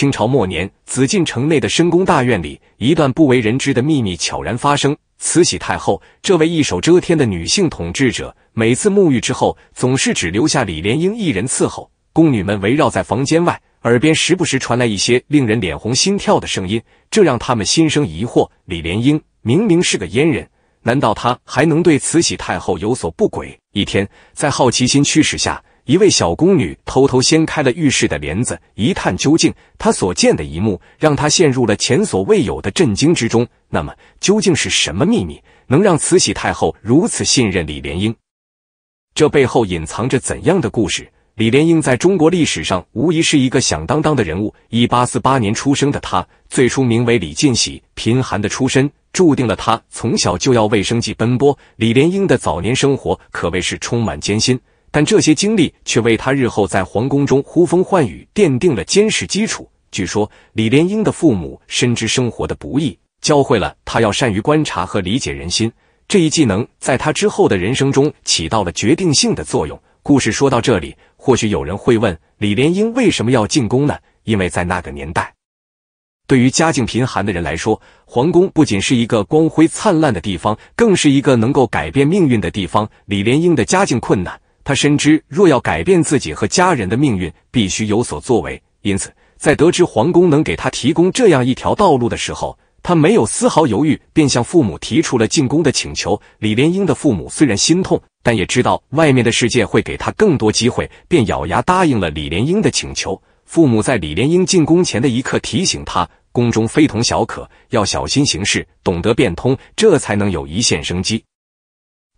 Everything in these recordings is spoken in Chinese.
清朝末年，紫禁城内的深宫大院里，一段不为人知的秘密悄然发生。慈禧太后这位一手遮天的女性统治者，每次沐浴之后，总是只留下李莲英一人伺候。宫女们围绕在房间外，耳边时不时传来一些令人脸红心跳的声音，这让他们心生疑惑。李莲英明明是个阉人，难道她还能对慈禧太后有所不轨？一天，在好奇心驱使下。一位小宫女偷偷掀开了浴室的帘子，一探究竟。她所见的一幕，让她陷入了前所未有的震惊之中。那么，究竟是什么秘密，能让慈禧太后如此信任李莲英？这背后隐藏着怎样的故事？李莲英在中国历史上无疑是一个响当当的人物。一八四八年出生的他，最初名为李进喜。贫寒的出身，注定了他从小就要为生计奔波。李莲英的早年生活可谓是充满艰辛。但这些经历却为他日后在皇宫中呼风唤雨奠定了坚实基础。据说，李莲英的父母深知生活的不易，教会了他要善于观察和理解人心。这一技能在他之后的人生中起到了决定性的作用。故事说到这里，或许有人会问：李莲英为什么要进宫呢？因为在那个年代，对于家境贫寒的人来说，皇宫不仅是一个光辉灿烂的地方，更是一个能够改变命运的地方。李莲英的家境困难。他深知，若要改变自己和家人的命运，必须有所作为。因此，在得知皇宫能给他提供这样一条道路的时候，他没有丝毫犹豫，便向父母提出了进宫的请求。李莲英的父母虽然心痛，但也知道外面的世界会给他更多机会，便咬牙答应了李莲英的请求。父母在李莲英进宫前的一刻提醒他，宫中非同小可，要小心行事，懂得变通，这才能有一线生机。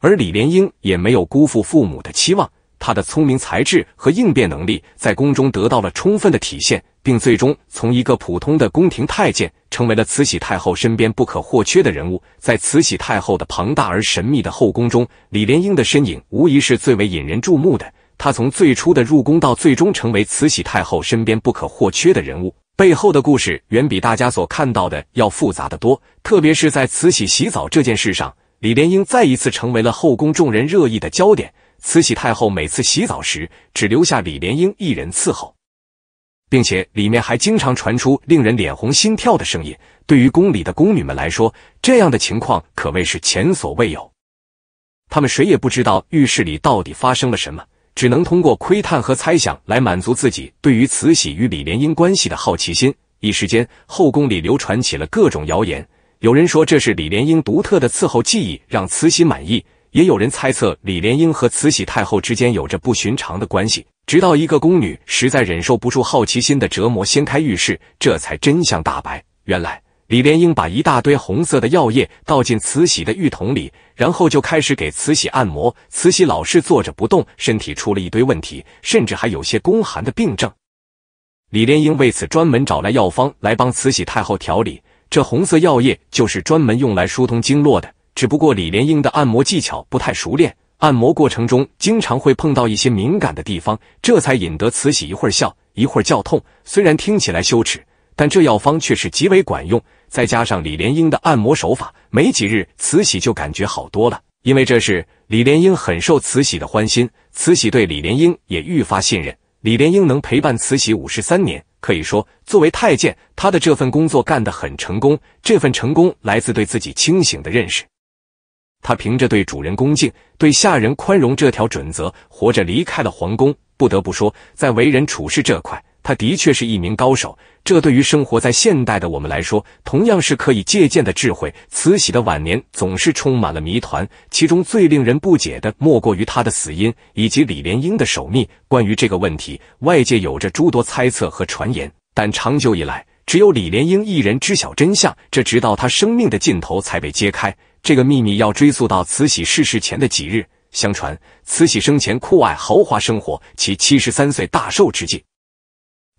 而李莲英也没有辜负父母的期望，她的聪明才智和应变能力在宫中得到了充分的体现，并最终从一个普通的宫廷太监成为了慈禧太后身边不可或缺的人物。在慈禧太后的庞大而神秘的后宫中，李莲英的身影无疑是最为引人注目的。她从最初的入宫到最终成为慈禧太后身边不可或缺的人物，背后的故事远比大家所看到的要复杂的多，特别是在慈禧洗澡这件事上。李莲英再一次成为了后宫众人热议的焦点。慈禧太后每次洗澡时，只留下李莲英一人伺候，并且里面还经常传出令人脸红心跳的声音。对于宫里的宫女们来说，这样的情况可谓是前所未有。他们谁也不知道浴室里到底发生了什么，只能通过窥探和猜想来满足自己对于慈禧与李莲英关系的好奇心。一时间，后宫里流传起了各种谣言。有人说这是李莲英独特的伺候技艺让慈禧满意，也有人猜测李莲英和慈禧太后之间有着不寻常的关系。直到一个宫女实在忍受不住好奇心的折磨，掀开浴室，这才真相大白。原来李莲英把一大堆红色的药液倒进慈禧的浴桶里，然后就开始给慈禧按摩。慈禧老是坐着不动，身体出了一堆问题，甚至还有些宫寒的病症。李莲英为此专门找来药方来帮慈禧太后调理。这红色药液就是专门用来疏通经络的，只不过李莲英的按摩技巧不太熟练，按摩过程中经常会碰到一些敏感的地方，这才引得慈禧一会儿笑，一会儿叫痛。虽然听起来羞耻，但这药方却是极为管用。再加上李莲英的按摩手法，没几日，慈禧就感觉好多了。因为这是李莲英很受慈禧的欢心，慈禧对李莲英也愈发信任。李莲英能陪伴慈禧五十三年。可以说，作为太监，他的这份工作干得很成功。这份成功来自对自己清醒的认识。他凭着对主人恭敬、对下人宽容这条准则，活着离开了皇宫。不得不说，在为人处事这块。他的确是一名高手，这对于生活在现代的我们来说，同样是可以借鉴的智慧。慈禧的晚年总是充满了谜团，其中最令人不解的莫过于她的死因以及李莲英的守秘。关于这个问题，外界有着诸多猜测和传言，但长久以来，只有李莲英一人知晓真相。这直到他生命的尽头才被揭开。这个秘密要追溯到慈禧逝世前的几日。相传，慈禧生前酷爱豪华生活，其七十三岁大寿之际。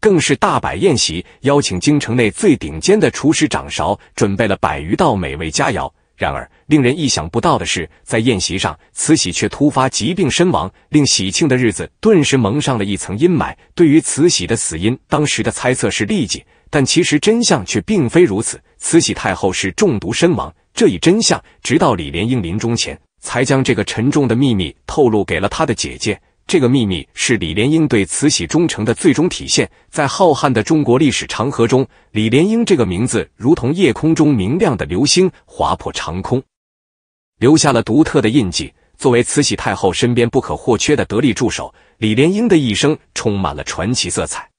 更是大摆宴席，邀请京城内最顶尖的厨师掌勺，准备了百余道美味佳肴。然而，令人意想不到的是，在宴席上，慈禧却突发疾病身亡，令喜庆的日子顿时蒙上了一层阴霾。对于慈禧的死因，当时的猜测是痢疾，但其实真相却并非如此。慈禧太后是中毒身亡，这一真相直到李莲英临终前，才将这个沉重的秘密透露给了她的姐姐。这个秘密是李莲英对慈禧忠诚的最终体现。在浩瀚的中国历史长河中，李莲英这个名字如同夜空中明亮的流星，划破长空，留下了独特的印记。作为慈禧太后身边不可或缺的得力助手，李莲英的一生充满了传奇色彩。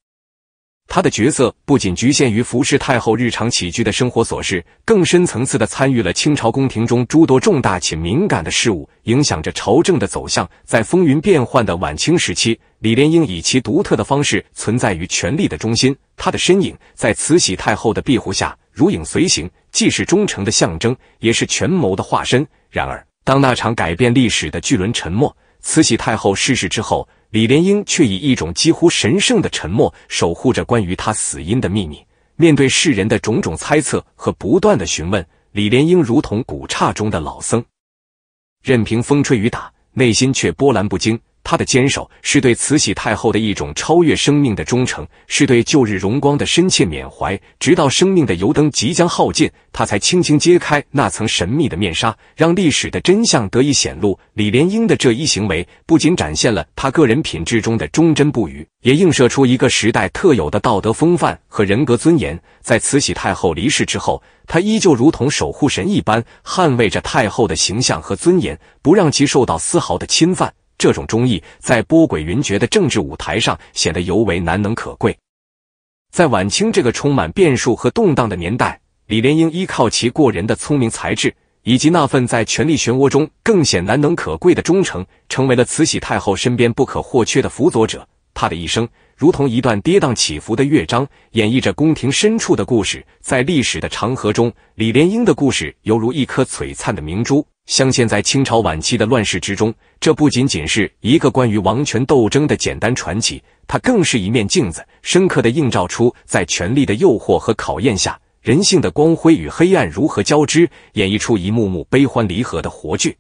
他的角色不仅局限于服侍太后日常起居的生活琐事，更深层次的参与了清朝宫廷中诸多重大且敏感的事物，影响着朝政的走向。在风云变幻的晚清时期，李莲英以其独特的方式存在于权力的中心。他的身影在慈禧太后的庇护下如影随形，既是忠诚的象征，也是权谋的化身。然而，当那场改变历史的巨轮沉没，慈禧太后逝世之后。李莲英却以一种几乎神圣的沉默，守护着关于他死因的秘密。面对世人的种种猜测和不断的询问，李莲英如同古刹中的老僧，任凭风吹雨打，内心却波澜不惊。他的坚守是对慈禧太后的一种超越生命的忠诚，是对旧日荣光的深切缅怀。直到生命的油灯即将耗尽，他才轻轻揭开那层神秘的面纱，让历史的真相得以显露。李莲英的这一行为，不仅展现了他个人品质中的忠贞不渝，也映射出一个时代特有的道德风范和人格尊严。在慈禧太后离世之后，他依旧如同守护神一般，捍卫着太后的形象和尊严，不让其受到丝毫的侵犯。这种忠义，在波诡云谲的政治舞台上显得尤为难能可贵。在晚清这个充满变数和动荡的年代，李莲英依靠其过人的聪明才智，以及那份在权力漩涡中更显难能可贵的忠诚，成为了慈禧太后身边不可或缺的辅佐者。她的一生如同一段跌宕起伏的乐章，演绎着宫廷深处的故事。在历史的长河中，李莲英的故事犹如一颗璀璨的明珠。镶嵌在清朝晚期的乱世之中，这不仅仅是一个关于王权斗争的简单传奇，它更是一面镜子，深刻的映照出在权力的诱惑和考验下，人性的光辉与黑暗如何交织，演绎出一幕幕悲欢离合的活剧。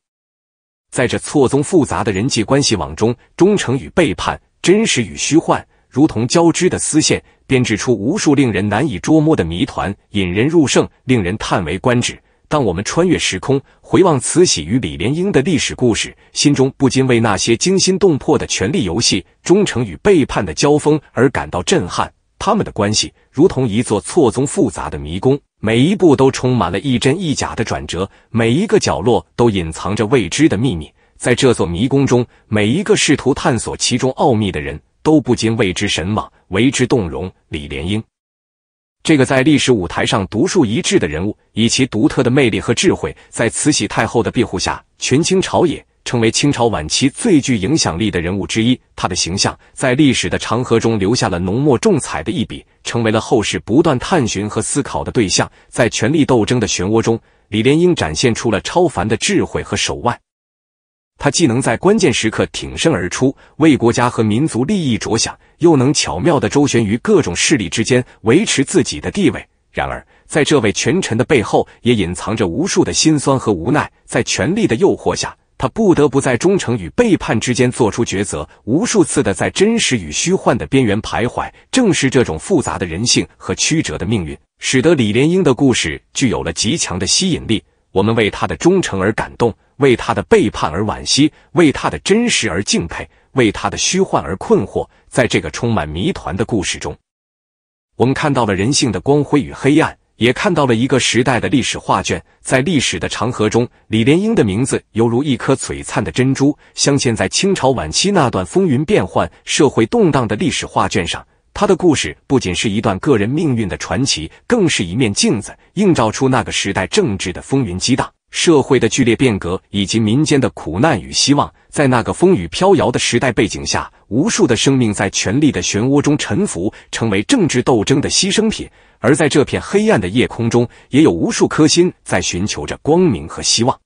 在这错综复杂的人际关系网中，忠诚与背叛、真实与虚幻，如同交织的丝线，编织出无数令人难以捉摸的谜团，引人入胜，令人叹为观止。当我们穿越时空回望慈禧与李莲英的历史故事，心中不禁为那些惊心动魄的权力游戏、忠诚与背叛的交锋而感到震撼。他们的关系如同一座错综复杂的迷宫，每一步都充满了亦真亦假的转折，每一个角落都隐藏着未知的秘密。在这座迷宫中，每一个试图探索其中奥秘的人都不禁为之神往，为之动容。李莲英。这个在历史舞台上独树一帜的人物，以其独特的魅力和智慧，在慈禧太后的庇护下权倾朝野，成为清朝晚期最具影响力的人物之一。他的形象在历史的长河中留下了浓墨重彩的一笔，成为了后世不断探寻和思考的对象。在权力斗争的漩涡中，李莲英展现出了超凡的智慧和手腕。他既能在关键时刻挺身而出，为国家和民族利益着想，又能巧妙地周旋于各种势力之间，维持自己的地位。然而，在这位权臣的背后，也隐藏着无数的心酸和无奈。在权力的诱惑下，他不得不在忠诚与背叛之间做出抉择，无数次的在真实与虚幻的边缘徘徊。正是这种复杂的人性和曲折的命运，使得李莲英的故事具有了极强的吸引力。我们为他的忠诚而感动，为他的背叛而惋惜，为他的真实而敬佩，为他的虚幻而困惑。在这个充满谜团的故事中，我们看到了人性的光辉与黑暗，也看到了一个时代的历史画卷。在历史的长河中，李莲英的名字犹如一颗璀璨的珍珠，镶嵌在清朝晚期那段风云变幻、社会动荡的历史画卷上。他的故事不仅是一段个人命运的传奇，更是一面镜子，映照出那个时代政治的风云激荡、社会的剧烈变革以及民间的苦难与希望。在那个风雨飘摇的时代背景下，无数的生命在权力的漩涡中沉浮，成为政治斗争的牺牲品；而在这片黑暗的夜空中，也有无数颗心在寻求着光明和希望。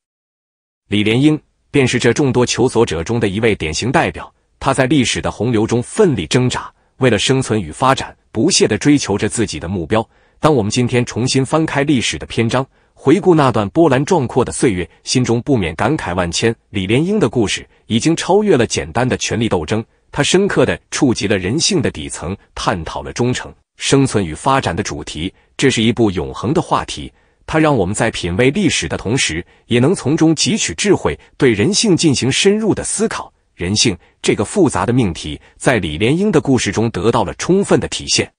李莲英便是这众多求索者中的一位典型代表，他在历史的洪流中奋力挣扎。为了生存与发展，不懈地追求着自己的目标。当我们今天重新翻开历史的篇章，回顾那段波澜壮阔的岁月，心中不免感慨万千。李莲英的故事已经超越了简单的权力斗争，他深刻地触及了人性的底层，探讨了忠诚、生存与发展的主题。这是一部永恒的话题，它让我们在品味历史的同时，也能从中汲取智慧，对人性进行深入的思考。人性这个复杂的命题，在李莲英的故事中得到了充分的体现。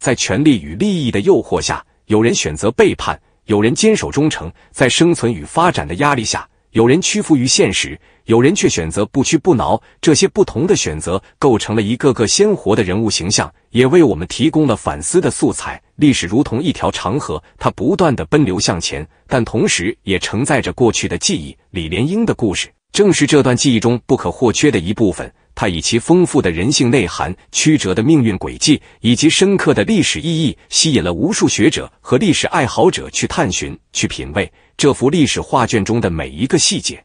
在权力与利益的诱惑下，有人选择背叛；有人坚守忠诚。在生存与发展的压力下，有人屈服于现实，有人却选择不屈不挠。这些不同的选择，构成了一个个鲜活的人物形象，也为我们提供了反思的素材。历史如同一条长河，它不断的奔流向前，但同时也承载着过去的记忆。李莲英的故事。正是这段记忆中不可或缺的一部分，它以其丰富的人性内涵、曲折的命运轨迹以及深刻的历史意义，吸引了无数学者和历史爱好者去探寻、去品味。这幅历史画卷中的每一个细节，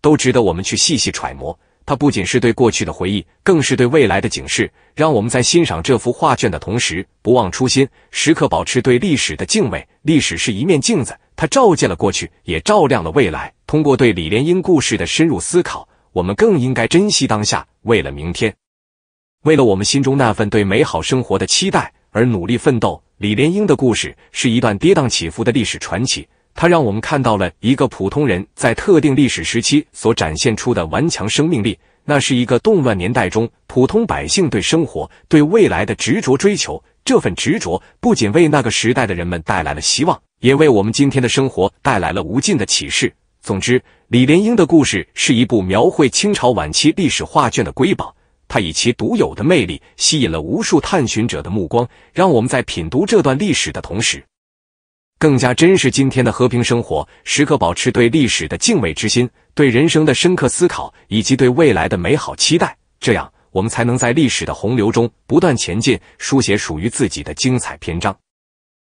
都值得我们去细细揣摩。它不仅是对过去的回忆，更是对未来的警示，让我们在欣赏这幅画卷的同时，不忘初心，时刻保持对历史的敬畏。历史是一面镜子。他照见了过去，也照亮了未来。通过对李莲英故事的深入思考，我们更应该珍惜当下，为了明天，为了我们心中那份对美好生活的期待而努力奋斗。李莲英的故事是一段跌宕起伏的历史传奇，它让我们看到了一个普通人在特定历史时期所展现出的顽强生命力。那是一个动乱年代中普通百姓对生活、对未来的执着追求。这份执着不仅为那个时代的人们带来了希望。也为我们今天的生活带来了无尽的启示。总之，李莲英的故事是一部描绘清朝晚期历史画卷的瑰宝。他以其独有的魅力，吸引了无数探寻者的目光，让我们在品读这段历史的同时，更加珍视今天的和平生活，时刻保持对历史的敬畏之心、对人生的深刻思考以及对未来的美好期待。这样，我们才能在历史的洪流中不断前进，书写属于自己的精彩篇章。